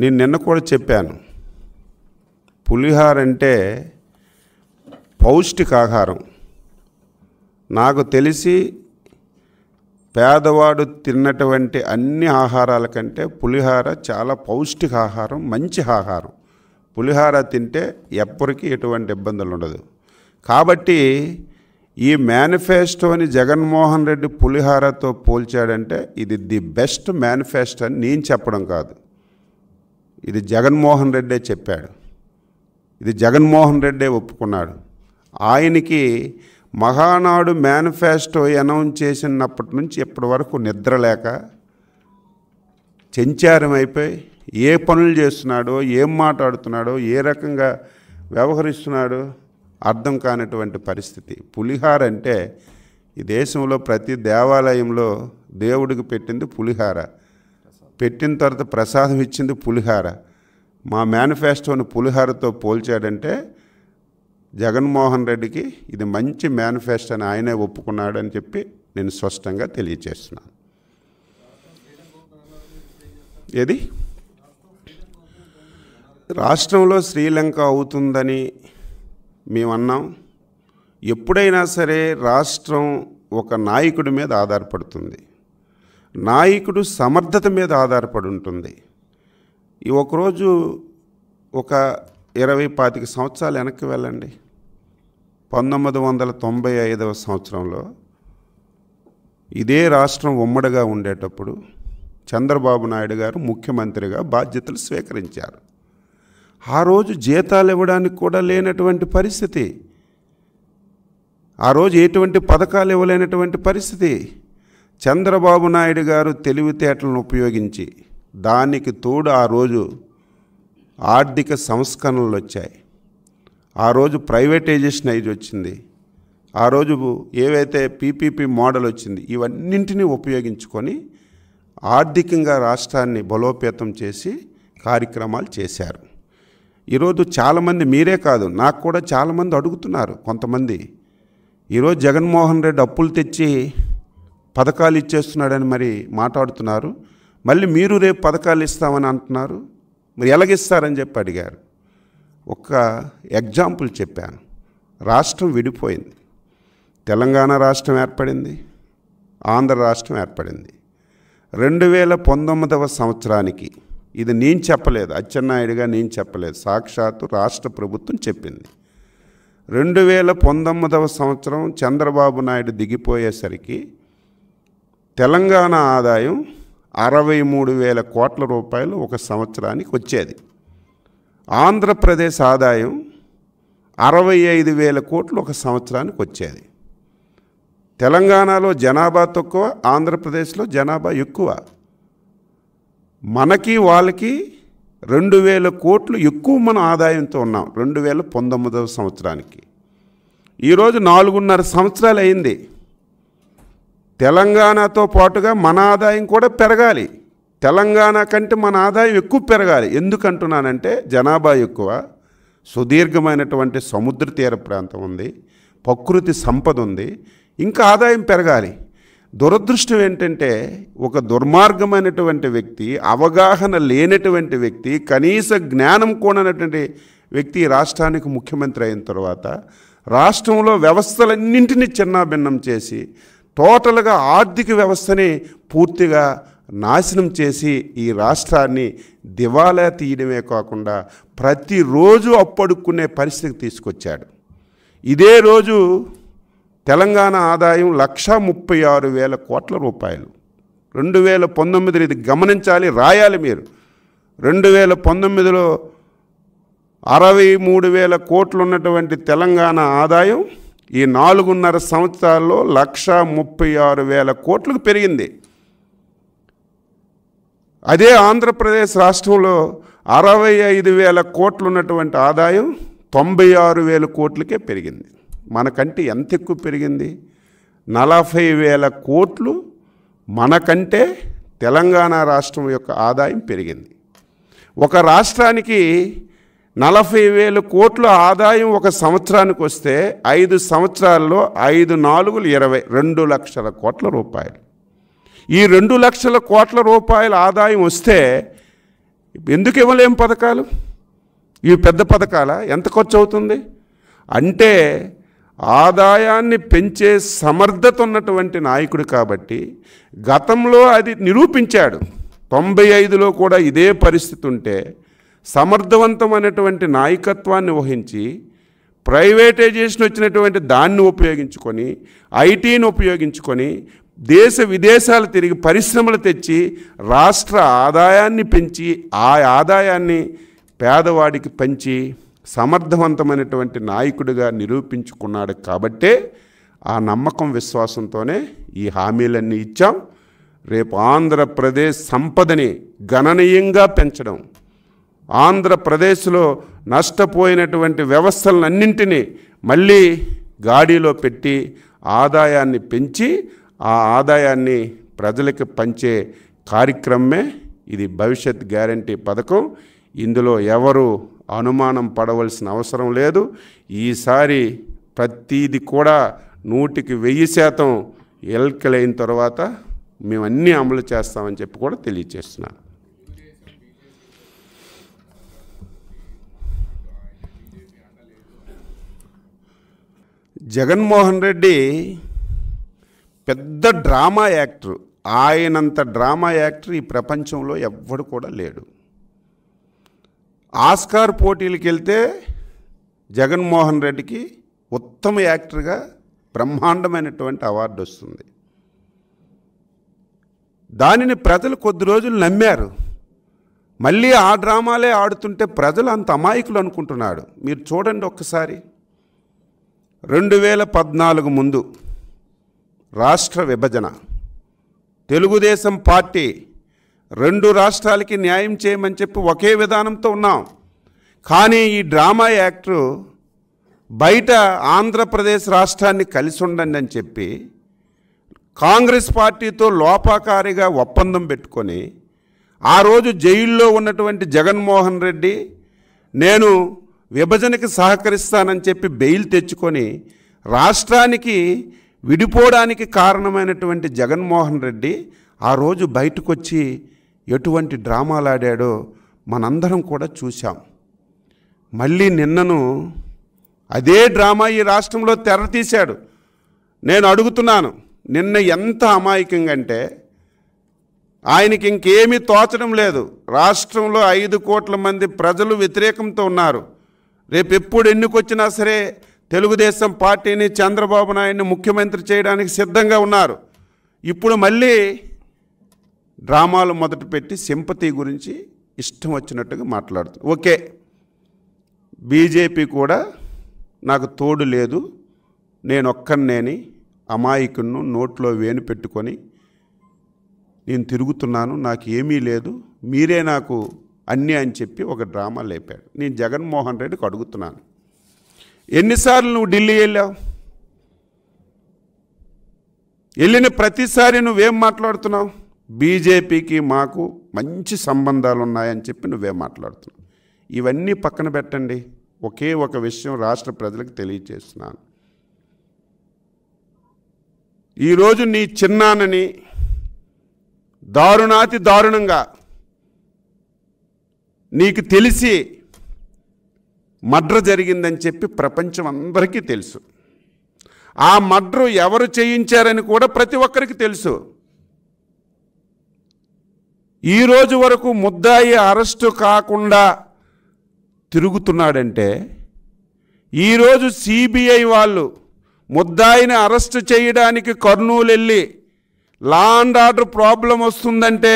నేను నిన్న కూడా చెప్పాను పులిహార అంటే పౌష్టికాహారం నాకు తెలిసి పేదవాడు తిన్నటువంటి అన్ని ఆహారాల కంటే పులిహార చాలా పౌష్టిక ఆహారం మంచి ఆహారం పులిహార తింటే ఎప్పటికీ ఎటువంటి ఇబ్బందులు ఉండదు కాబట్టి ఈ మేనిఫెస్టోని జగన్మోహన్ రెడ్డి పులిహారతో పోల్చాడంటే ఇది ది బెస్ట్ మేనిఫెస్టో అని నేను చెప్పడం కాదు ఇది జగన్మోహన్ రెడ్డే చెప్పాడు ఇది జగన్మోహన్ రెడ్డే ఒప్పుకున్నాడు ఆయనకి మహానాడు మేనిఫెస్టో అనౌన్స్ చేసినప్పటి నుంచి ఇప్పటి వరకు నిద్ర లేక చెంచారమైపోయి ఏ పనులు చేస్తున్నాడో ఏం మాట్లాడుతున్నాడో ఏ రకంగా వ్యవహరిస్తున్నాడో అర్థం కానటువంటి పరిస్థితి పులిహార అంటే ఈ దేశంలో ప్రతి దేవాలయంలో దేవుడికి పెట్టింది పులిహార పెట్టిన తర్వాత ప్రసాదం ఇచ్చింది పులిహార మా మేనిఫెస్టోని పులిహారతో పోల్చాడంటే జగన్మోహన్ రెడ్డికి ఇది మంచి మేనిఫెస్టో అని ఆయనే ఒప్పుకున్నాడని చెప్పి నేను స్పష్టంగా తెలియచేస్తున్నాను ఏది రాష్ట్రంలో శ్రీలంక అవుతుందని మేము అన్నాం ఎప్పుడైనా సరే రాష్ట్రం ఒక నాయకుడి మీద ఆధారపడుతుంది నాయకుడు సమర్థత మీద ఆధారపడి ఉంటుంది ఈ ఒకరోజు ఒక ఇరవై పాతిక సంవత్సరాలు వెనక్కి వెళ్ళండి పంతొమ్మిది వందల తొంభై ఐదవ సంవత్సరంలో ఇదే రాష్ట్రం ఉమ్మడిగా ఉండేటప్పుడు చంద్రబాబు నాయుడు గారు ముఖ్యమంత్రిగా బాధ్యతలు స్వీకరించారు ఆ రోజు జీతాలు ఇవ్వడానికి కూడా లేనటువంటి పరిస్థితి ఆ రోజు ఎటువంటి పథకాలు ఇవ్వలేనటువంటి పరిస్థితి చంద్రబాబు నాయుడు గారు తెలివితేటలను ఉపయోగించి దానికి తోడు ఆ రోజు ఆర్థిక సంస్కరణలు వచ్చాయి ఆ రోజు ప్రైవేటైజేషన్ అయ్యి వచ్చింది ఆ రోజు ఏవైతే పీపీపీ మోడల్ వచ్చింది ఇవన్నింటినీ ఉపయోగించుకొని ఆర్థికంగా రాష్ట్రాన్ని బలోపేతం చేసి కార్యక్రమాలు చేశారు ఈరోజు చాలామంది మీరే కాదు నాకు కూడా చాలామంది అడుగుతున్నారు కొంతమంది ఈరోజు జగన్మోహన్ రెడ్డి అప్పులు తెచ్చి పథకాలు ఇచ్చేస్తున్నాడని మరి మాట్లాడుతున్నారు మళ్ళీ మీరు రేపు పథకాలు ఇస్తామని అంటున్నారు మరి ఎలాగిస్తారని చెప్పి అడిగారు ఒక ఎగ్జాంపుల్ చెప్పాను రాష్ట్రం విడిపోయింది తెలంగాణ రాష్ట్రం ఏర్పడింది ఆంధ్ర రాష్ట్రం ఏర్పడింది రెండు వేల పంతొమ్మిదవ సంవత్సరానికి ఇది నేను చెప్పలేదు అచ్చెన్నాయుడుగా నేను చెప్పలేదు సాక్షాత్తు రాష్ట్ర ప్రభుత్వం చెప్పింది రెండు వేల పంతొమ్మిదవ సంవత్సరం చంద్రబాబు నాయుడు దిగిపోయేసరికి తెలంగాణ ఆదాయం అరవై మూడు వేల కోట్ల రూపాయలు ఒక సంవత్సరానికి వచ్చేది ఆంధ్రప్రదేశ్ ఆదాయం అరవై ఐదు వేల కోట్లు ఒక సంవత్సరానికి వచ్చేది తెలంగాణలో జనాభా తక్కువ ఆంధ్రప్రదేశ్లో జనాభా ఎక్కువ మనకి వాళ్ళకి రెండు వేల కోట్లు ఎక్కువ మన ఆదాయంతో ఉన్నాం రెండు వేల పంతొమ్మిదవ సంవత్సరానికి ఈరోజు నాలుగున్నర సంవత్సరాలు అయింది తెలంగాణతో పాటుగా మన ఆదాయం కూడా పెరగాలి తెలంగాణ కంటే మన ఆదాయం ఎక్కువ పెరగాలి ఎందుకంటున్నానంటే జనాభా ఎక్కువ సుదీర్ఘమైనటువంటి సముద్ర తీర ప్రాంతం ఉంది ప్రకృతి సంపద ఉంది ఇంకా ఆదాయం పెరగాలి దురదృష్టం ఏంటంటే ఒక దుర్మార్గమైనటువంటి వ్యక్తి అవగాహన లేనటువంటి వ్యక్తి కనీస జ్ఞానం కూడనటువంటి వ్యక్తి రాష్ట్రానికి ముఖ్యమంత్రి అయిన తర్వాత రాష్ట్రంలో వ్యవస్థలన్నింటినీ చిన్నాభిన్నం చేసి టోటల్గా ఆర్థిక వ్యవస్థని పూర్తిగా నాశనం చేసి ఈ రాష్ట్రాన్ని దివాలా తీయడమే కాకుండా ప్రతిరోజు అప్పడుక్కునే పరిస్థితికి తీసుకొచ్చాడు ఇదే రోజు తెలంగాణ ఆదాయం లక్ష ముప్పై ఆరు వేల కోట్ల రూపాయలు రెండు వేల పంతొమ్మిదిలో ఇది గమనించాలి రాయాలి మీరు రెండు వేల పంతొమ్మిదిలో అరవై మూడు వేల కోట్లు ఉన్నటువంటి తెలంగాణ ఆదాయం ఈ నాలుగున్నర సంవత్సరాల్లో లక్ష ముప్పై ఆరు వేల కోట్లకు పెరిగింది అదే ఆంధ్రప్రదేశ్ రాష్ట్రంలో అరవై ఐదు వేల కోట్లు ఉన్నటువంటి ఆదాయం తొంభై ఆరు వేల కోట్లకే పెరిగింది మనకంటే ఎంత ఎక్కువ పెరిగింది నలభై వేల కోట్లు మనకంటే తెలంగాణ రాష్ట్రం యొక్క ఆదాయం పెరిగింది ఒక రాష్ట్రానికి నలభై వేల కోట్ల ఆదాయం ఒక సంవత్సరానికి వస్తే ఐదు సంవత్సరాల్లో ఐదు నాలుగులు ఇరవై రెండు లక్షల కోట్ల రూపాయలు ఈ రెండు లక్షల కోట్ల రూపాయల ఆదాయం వస్తే ఎందుకు ఇవ్వలేం పథకాలు ఇవి పెద్ద పథకాల ఎంత ఖర్చు అవుతుంది అంటే ఆదాయాన్ని పెంచే సమర్థత ఉన్నటువంటి నాయకుడు కాబట్టి గతంలో అది నిరూపించాడు తొంభై ఐదులో కూడా ఇదే పరిస్థితి ఉంటే సమర్థవంతమైనటువంటి నాయకత్వాన్ని వహించి ప్రైవేటైజేషన్ వచ్చినటువంటి దాన్ని ఉపయోగించుకొని ఐటీని ఉపయోగించుకొని దేశ విదేశాలు తిరిగి పరిశ్రమలు తెచ్చి రాష్ట్ర ఆదాయాన్ని పెంచి ఆ ఆదాయాన్ని పేదవాడికి పెంచి సమర్థవంతమైనటువంటి నాయకుడిగా నిరూపించుకున్నాడు కాబట్టే ఆ నమ్మకం విశ్వాసంతోనే ఈ హామీలన్నీ ఇచ్చాం రేపు ఆంధ్రప్రదేశ్ సంపదని గణనీయంగా పెంచడం ఆంధ్రప్రదేశ్లో నష్టపోయినటువంటి వ్యవస్థలన్నింటినీ మళ్ళీ గాడిలో పెట్టి ఆదాయాన్ని పెంచి ఆ ఆదాయాన్ని ప్రజలకు పంచే కార్యక్రమమే ఇది భవిష్యత్ గ్యారంటీ పథకం ఇందులో ఎవరు అనుమానం పడవలసిన అవసరం లేదు ఈసారి ప్రతీది కూడా నూటికి వెయ్యి శాతం ఎల్కలైన తర్వాత మేము అన్నీ అమలు చేస్తామని చెప్పి కూడా తెలియచేస్తున్నాను జగన్మోహన్ రెడ్డి పెద్ద డ్రామా యాక్టర్ ఆయనంత డ్రామా యాక్టర్ ఈ ప్రపంచంలో ఎవ్వడు కూడా లేడు ఆస్కార్ పోటీలకు వెళ్తే జగన్మోహన్ రెడ్డికి ఉత్తమ యాక్టర్గా బ్రహ్మాండమైనటువంటి అవార్డు వస్తుంది దానిని ప్రజలు కొద్ది రోజులు నమ్మారు మళ్ళీ ఆ డ్రామాలే ఆడుతుంటే ప్రజలు అంత అమాయకులు అనుకుంటున్నాడు మీరు చూడండి ఒక్కసారి రెండు వేల పద్నాలుగు ముందు రాష్ట్ర విభజన తెలుగుదేశం పార్టీ రెండు రాష్ట్రాలకి న్యాయం చేయమని చెప్పి ఒకే విధానంతో ఉన్నాం కానీ ఈ డ్రామా యాక్టరు బయట ఆంధ్రప్రదేశ్ రాష్ట్రాన్ని కలిసి ఉండండి అని చెప్పి కాంగ్రెస్ పార్టీతో లోపాకారిగా ఒప్పందం పెట్టుకొని ఆ రోజు జైల్లో ఉన్నటువంటి జగన్మోహన్ రెడ్డి నేను విభజనకి సహకరిస్తానని చెప్పి బెయిల్ తెచ్చుకొని రాష్ట్రానికి విడిపోవడానికి కారణమైనటువంటి జగన్మోహన్ రెడ్డి ఆ రోజు బయటకొచ్చి ఎటువంటి డ్రామాలాడాడో మనందరం కూడా చూశాం మళ్ళీ నిన్నను అదే డ్రామా ఈ రాష్ట్రంలో తెర తీశాడు నేను అడుగుతున్నాను నిన్న ఎంత అమాయకంగా అంటే ఆయనకి ఇంకేమీ తోచడం లేదు రాష్ట్రంలో ఐదు కోట్ల మంది ప్రజలు వ్యతిరేకంతో ఉన్నారు రేపు ఎప్పుడు ఎన్నికొచ్చినా సరే తెలుగుదేశం పార్టీని చంద్రబాబు నాయుడిని ముఖ్యమంత్రి చేయడానికి సిద్ధంగా ఉన్నారు ఇప్పుడు మళ్ళీ డ్రామాలు మొదట పెట్టి సింపతి గురించి ఇష్టం వచ్చినట్టుగా మాట్లాడుతుంది ఓకే బీజేపీ కూడా నాకు తోడు లేదు నేను ఒక్కనేని అమాయకును నోట్లో వేణు పెట్టుకొని నేను తిరుగుతున్నాను నాకు ఏమీ లేదు మీరే నాకు అన్నీ అని చెప్పి ఒక డ్రామా లేపాడు నేను జగన్మోహన్ రెడ్డికి అడుగుతున్నాను ఎన్నిసార్లు నువ్వు ఢిల్లీ వెళ్ళావు వెళ్ళిన ప్రతిసారి నువ్వేం మాట్లాడుతున్నావు బీజేపీకి మాకు మంచి సంబంధాలు ఉన్నాయని చెప్పి నువ్వేం మాట్లాడుతున్నావు ఇవన్నీ పక్కన పెట్టండి ఒకే ఒక విషయం రాష్ట్ర ప్రజలకు తెలియజేస్తున్నాను ఈరోజు నీ చిన్నానని దారుణాతి దారుణంగా నీకు తెలిసి మడ్ర జరిగిందని చెప్పి ప్రపంచం అందరికీ తెలుసు ఆ మడ్రు ఎవరు చేయించారని కూడా ప్రతి ఒక్కరికి తెలుసు ఈరోజు వరకు ముద్దాయి అరెస్టు కాకుండా తిరుగుతున్నాడంటే ఈరోజు సిబిఐ వాళ్ళు ముద్దాయిని అరెస్ట్ చేయడానికి కర్నూలు వెళ్ళి లా అండ్ ఆర్డర్ ప్రాబ్లం వస్తుందంటే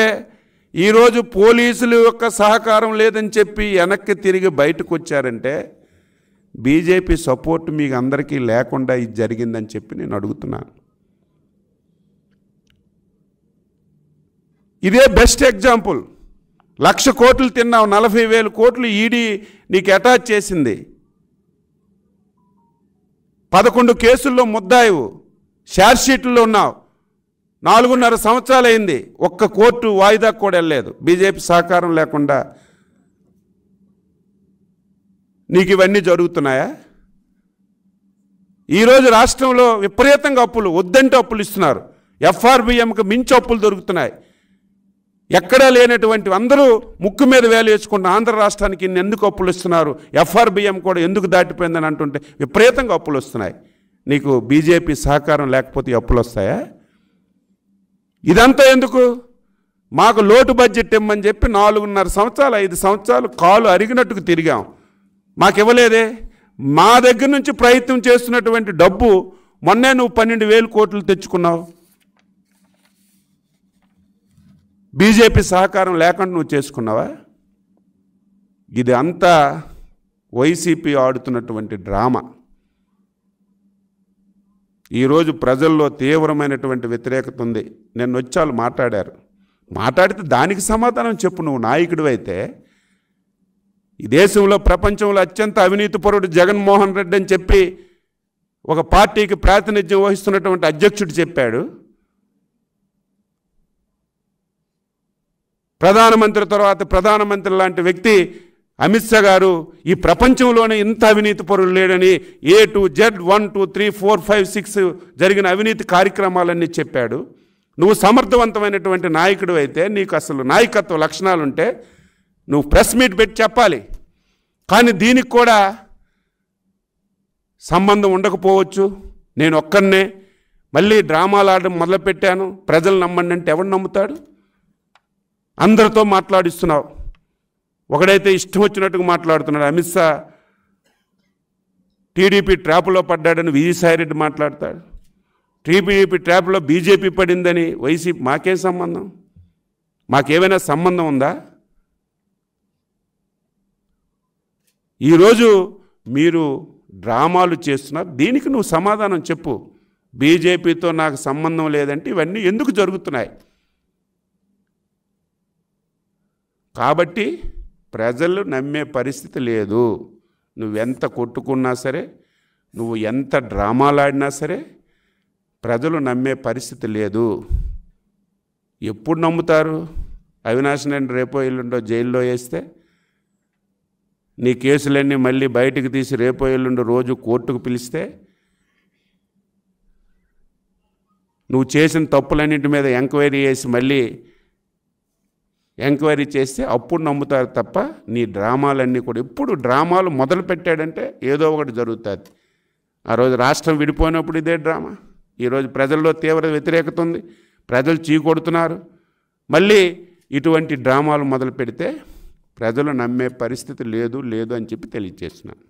ఈరోజు పోలీసుల యొక్క సహకారం లేదని చెప్పి వెనక్కి తిరిగి బయటకు వచ్చారంటే బీజేపీ సపోర్ట్ మీకు అందరికీ లేకుండా ఇది జరిగిందని చెప్పి నేను అడుగుతున్నాను ఇదే బెస్ట్ ఎగ్జాంపుల్ లక్ష కోట్లు తిన్నావు నలభై వేల కోట్లు ఈడీ నీకు అటాచ్ చేసింది పదకొండు కేసుల్లో ముద్దాయివు షార్ట్ షీట్లో ఉన్నావు నాలుగున్నర సంవత్సరాలైంది ఒక్క కోర్టు వాయిదా కూడా వెళ్ళలేదు బీజేపీ సహకారం లేకుండా నీకు ఇవన్నీ జరుగుతున్నాయా ఈరోజు రాష్ట్రంలో విపరీతంగా అప్పులు వద్దంటే అప్పులు ఇస్తున్నారు ఎఫ్ఆర్బిఎంకి మించి అప్పులు దొరుకుతున్నాయి ఎక్కడా లేనటువంటి అందరూ ముక్కు మీద వేలు వేసుకున్న ఆంధ్ర రాష్ట్రానికి ఇన్ని ఎందుకు అప్పులు ఇస్తున్నారు ఎఫ్ఆర్బిఎం కూడా ఎందుకు దాటిపోయిందని అంటుంటే విపరీతంగా అప్పులు వస్తున్నాయి నీకు బీజేపీ సహకారం లేకపోతే అప్పులు వస్తాయా ఇదంతా ఎందుకు మాకు లోటు బడ్జెట్ ఇమ్మని చెప్పి నాలుగున్నర సంవత్సరాలు ఐదు సంవత్సరాలు కాలు అరిగినట్టుకు తిరిగాం మాకు ఇవ్వలేదే మా దగ్గర నుంచి ప్రయత్నం చేస్తున్నటువంటి డబ్బు మొన్నే నువ్వు పన్నెండు వేలు కోట్లు తెచ్చుకున్నావు బీజేపీ సహకారం లేకుండా నువ్వు చేసుకున్నావా ఇది అంతా వైసీపీ ఆడుతున్నటువంటి డ్రామా ఈరోజు ప్రజల్లో తీవ్రమైనటువంటి వ్యతిరేకత ఉంది నిన్న వచ్చాలు మాట్లాడారు మాట్లాడితే దానికి సమాధానం చెప్పు నువ్వు నాయకుడు అయితే ఈ దేశంలో ప్రపంచంలో అత్యంత అవినీతిపరుడు జగన్మోహన్ రెడ్డి అని చెప్పి ఒక పార్టీకి ప్రాతినిధ్యం వహిస్తున్నటువంటి అధ్యక్షుడు చెప్పాడు ప్రధానమంత్రి తర్వాత ప్రధానమంత్రి లాంటి వ్యక్తి అమిత్ షా గారు ఈ ప్రపంచంలోనే ఇంత అవినీతి పరులు లేడని A to Z one two three four five six జరిగిన అవినీతి కార్యక్రమాలన్నీ చెప్పాడు నువ్వు సమర్థవంతమైనటువంటి నాయకుడు అయితే నీకు అసలు నాయకత్వ లక్షణాలుంటే నువ్వు ప్రెస్ మీట్ పెట్టి చెప్పాలి కానీ దీనికి కూడా సంబంధం ఉండకపోవచ్చు నేను ఒక్కనే మళ్ళీ డ్రామాలు ఆడడం మొదలుపెట్టాను ప్రజలు నమ్మండి అంటే ఎవరు నమ్ముతాడు అందరితో మాట్లాడిస్తున్నావు ఒకడైతే ఇష్టం వచ్చినట్టుగా మాట్లాడుతున్నాడు అమిత్ షా టీడీపీ ట్రాప్లో పడ్డాడని విజయసాయిరెడ్డి మాట్లాడతాడు టీడీపీ ట్రాప్లో బీజేపీ పడిందని వైసీపీ మాకేం సంబంధం మాకేమైనా సంబంధం ఉందా ఈరోజు మీరు డ్రామాలు చేస్తున్నారు దీనికి నువ్వు సమాధానం చెప్పు బీజేపీతో నాకు సంబంధం లేదంటే ఇవన్నీ ఎందుకు జరుగుతున్నాయి కాబట్టి ప్రజలు నమ్మే పరిస్థితి లేదు నువ్వెంత కొట్టుకున్నా సరే నువ్వు ఎంత డ్రామాలాడినా సరే ప్రజలు నమ్మే పరిస్థితి లేదు ఎప్పుడు నమ్ముతారు అవినాష్ నేను రేపో ఎల్లుండో జైల్లో వేస్తే నీ కేసులన్నీ మళ్ళీ బయటికి తీసి రేపో ఎల్లుండో రోజు కోర్టుకు పిలిస్తే నువ్వు చేసిన తప్పులన్నింటి మీద ఎంక్వైరీ చేసి మళ్ళీ ఎంక్వైరీ చేస్తే అప్పుడు నమ్ముతారు తప్ప నీ డ్రామాలన్నీ కూడా ఎప్పుడు డ్రామాలు మొదలు పెట్టాడంటే ఏదో ఒకటి జరుగుతుంది ఆ రోజు రాష్ట్రం విడిపోయినప్పుడు ఇదే డ్రామా ఈరోజు ప్రజల్లో తీవ్ర వ్యతిరేకత ఉంది ప్రజలు చీకొడుతున్నారు మళ్ళీ ఇటువంటి డ్రామాలు మొదలు పెడితే ప్రజలు నమ్మే పరిస్థితి లేదు లేదు అని చెప్పి తెలియజేస్తున్నాను